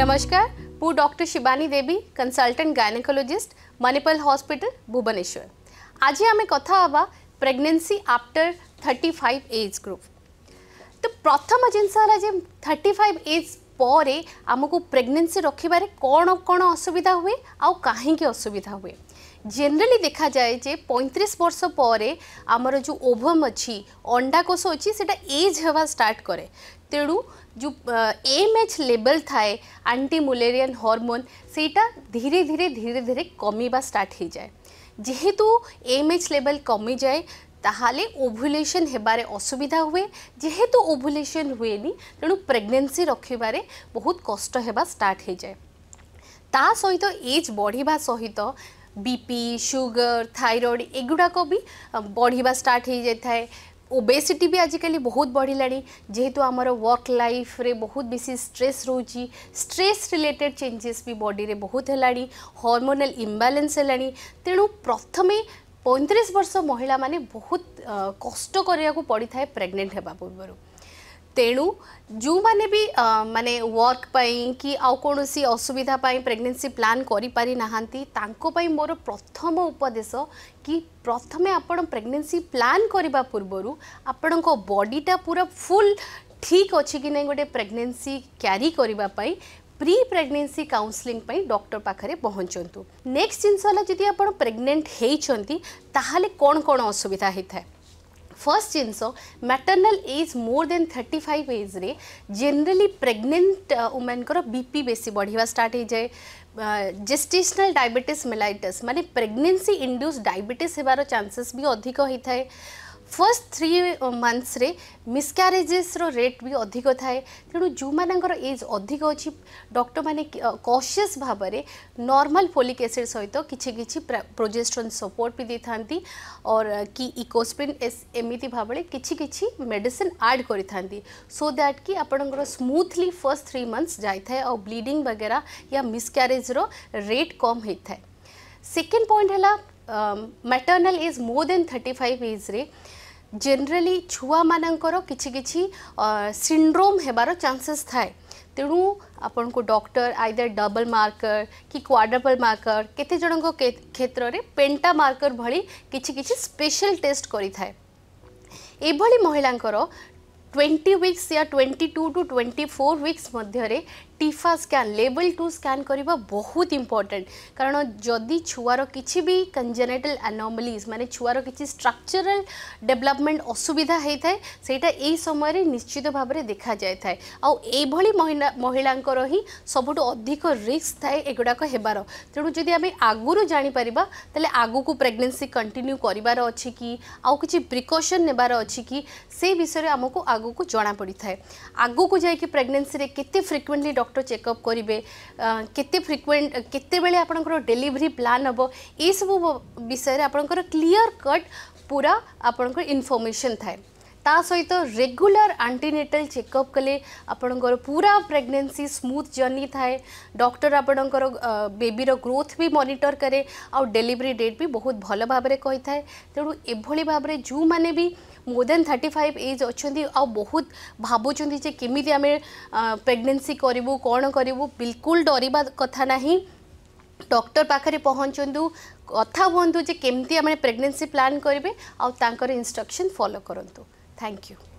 नमस्कार હું doctor Shibani Devi consultant gynaecologist Manipal hospital Bhubaneswar આજે અમે କଥା ହେବା pregnancy after thirty five age group ତ ପ୍ରଥମ ଜିନିଷ ହେଲା ଯେ ଥର୍ଟି ଫାଇଭ୍ ଏଜ୍ ପରେ ଆମକୁ ପ୍ରେଗନେନ୍ସି ରଖିବାରେ କ'ଣ କ'ଣ ଅସୁବିଧା ହୁଏ ଆଉ କାହିଁକି ଅସୁବିଧା ହୁଏ ଜେନେରାଲି ଦେଖାଯାଏ ଯେ ପଇଁତିରିଶ ବର୍ଷ ପରେ ଆମର ଯେଉଁ ଓଭମ୍ ଅଛି ଅଣ୍ଡାକୋଷ ଅଛି ସେଇଟା ଏଜ୍ ହେବା ଷ୍ଟାର୍ଟ କରେ ତେଣୁ ଯେଉଁ ଏମ୍ ଏଚ୍ ଲେବଲ୍ ଥାଏ ଆଣ୍ଟି ମୁଲେରିଆନ୍ ହର୍ମୋନ୍ ସେଇଟା ଧୀରେ ଧୀରେ ଧୀରେ ଧୀରେ କମିବା ଷ୍ଟାର୍ଟ ହୋଇଯାଏ ଯେହେତୁ ଏମ୍ ଏଚ୍ ଲେବଲ୍ କମିଯାଏ তাহলে ওভুলেশন হেবারে অসুবিধা হুয়ে যেহেতু ওভুলেশন হুয়েনি তেমন প্রেগনেন্সি রক্ষিবারে বহুত কষ্ট হেবা স্টার্ট হয়ে যায় তা সহিত এজ বড়িবা সহিত বিপি সুগার থাইরয়েড এগুড়াক বি বড়িবা স্টার্ট হয়ে যাই ଓବେସିଟି ବି ଆଜିକାଲି ବହୁତ ବଢ଼ିଲାଣି ଯେହେତୁ ଆମର ୱାର୍କ ଲାଇଫ୍ରେ ବହୁତ ବେଶୀ ଷ୍ଟ୍ରେସ୍ ରହୁଛି ଷ୍ଟ୍ରେସ୍ ରିଲେଟେଡ଼ ଚେଞ୍ଜେସ୍ ବି ବଡ଼ିରେ ବହୁତ ହେଲାଣି ହର୍ମୋନାଲ୍ ଇମ୍ବାଲାନ୍ସ ହେଲାଣି ତେଣୁ ପ୍ରଥମେ ପଇଁତିରିଶ ବର୍ଷ ମହିଳାମାନେ ବହୁତ କଷ୍ଟ କରିବାକୁ ପଡ଼ିଥାଏ ପ୍ରେଗନେଣ୍ଟ ହେବା ପୂର୍ବରୁ तेणु जो मैंने भी मानने वर्क कि आई असुविधापी प्रेगनेसी प्लां करना मोर प्रथम उपदेश कि प्रथम आप प्रेगनेसी प्लां करने पूर्व आपण बडीटा पूरा फुल ठीक अच्छे कि नहीं गोटे प्रेगनेसी क्यारि करने प्री प्रेगनेसी काउंसलिंग पे डॉक्टर पाखे पहुँचतु नेक्स्ट जिनसा जी आप प्रेगनेंट होती कौन कौन असुविधा होता है ಫಸ್ಟ್ ಇನ್ಸೋ maternal age more than thirty five ଏଜ୍ରେ ଜେନେରାଲି ପ୍ରେଗନେଣ୍ଟ ଉମେନ୍ଙ୍କର ବି ପି ବେଶୀ ବଢ଼ିବା ଷ୍ଟାର୍ଟ ହେଇଯାଏ ଜେଷ୍ଟିସନାଲ୍ ଡାଇବେଟିସ୍ ମେଲାଇଟସ୍ ମାନେ ପ୍ରେଗନେନ୍ସି ଇଣ୍ଡ୍ୟୁସ୍ ଡାଇବେଟିସ୍ ହେବାର ଚାନ୍ସେସ୍ ବି ଅଧିକ ହୋଇଥାଏ first three months miscarriages rate भी अधिक थाए तेणु जो मानर एज अधिक अच्छी डक्टर मैंने कसीयस भाव में नर्माल फोलिक एसीड सहित तो किसी किसी प्रोजेस्ट्रोन सपोर्ट भी दे था और कि इकोस्प्रिन एमती भाव किसी कि मेडिसीन आड कर सो दैट कि आप स्मूथली फर्स्ट थ्री मंथस जाए और ब्लीडिंग वगैरह या मिसक्यारेजर रेट कम होता है सेकेंड पॉइंट है maternal age more than thirty five एज्रे জেনারেলি ছুয়ামানঙ্কর কিছু কিছু সিন্ড্রোম হেবার চান্সেস থাকে তেণু ଆପଣଙ୍କୁ ଡକ୍ଟର ଆଇଦର ଡବଲ ମାର୍କର କି କ୍ୱାଡ୍ରପଲ ମାର୍କର କେତେ ଜଣଙ୍କ କ୍ଷେତ୍ରରେ ପେଣ୍ଟା ମାର୍କର ଭଳି କିଛି କିଛି ସ୍ପେଶାଲ ଟେଷ୍ଟ କରିଥାଏ ଏଭଳି ମହିଳାଙ୍କର ट्वेंटी वीक्स या twenty two to twenty four weeks मध्य TIFFA scan level two scan করা বহুত ইম্পর্টাট কারণ যদি ছুয়ার কিছু বি কনজেনেটাল আনোমালিজ মানে ছুয়ার কিছু স্ট্রকচরাল ডেভেলপমেন্ট অসুবিধা হয়ে থাকে সেইটা এই সময় নিশ্চিত ভাবে দেখা যাই থাকে আইভাবে মহিলাঙ্কর হি সবুঠু অধিক রিস্ক থাকে এগুড়াক হবার তেমন যদি আমি আগুর জাঁপার তাহলে আগুক প্রেগনেন্সি কন্টিনিউ করবার অছি কি আউ কিছু প্রিকসন নেবার অছি কি সেই বিষয়ে আমাকে आगक जना पड़ता है आगक जैक प्रेगनेसी के फ्रिक्वेन्टली डक्टर चेकअप करेंगे के डेलीवरी प्लान हम यू सब विषय आप क्लीयर कट पूरा आपंकर इनफर्मेसन थाए ତା ସହିତ ରେଗୁଲାର ଆଣ୍ଟିନେଟାଲ ଚେକଅପ୍ କଲେ ଆପଣଙ୍କର ପୁରା ପ୍ରେଗନେନ୍ସି ସ୍ମୁଥ୍ ଜର୍ଣ୍ଣି ଥାଏ ଡକ୍ଟର ଆପଣଙ୍କର ବେବିର ଗ୍ରୋଥ୍ ବି ମନିଟର କରେ ଆଉ ଡେଲିଭରି ଡେଟ୍ ବି ବହୁତ ଭଲ ଭାବରେ କହିଥାଏ ତେଣୁ ଏଭଳି ଭାବରେ ଯେଉଁମାନେ ବି more than thirty five age অনেক আহত ভাবুচ্ছেন যে কমি আমি প্রেগনেন্সি করবু কণ করবু বিলকুল ডরবা কথা না ডক্টর পাখে পৌঁছতু কথা হুম যে কমি আমি প্রেগনেন্সি প্লান করবে আনকর ইনস্ট্রকশন ফলো করতু Thank you.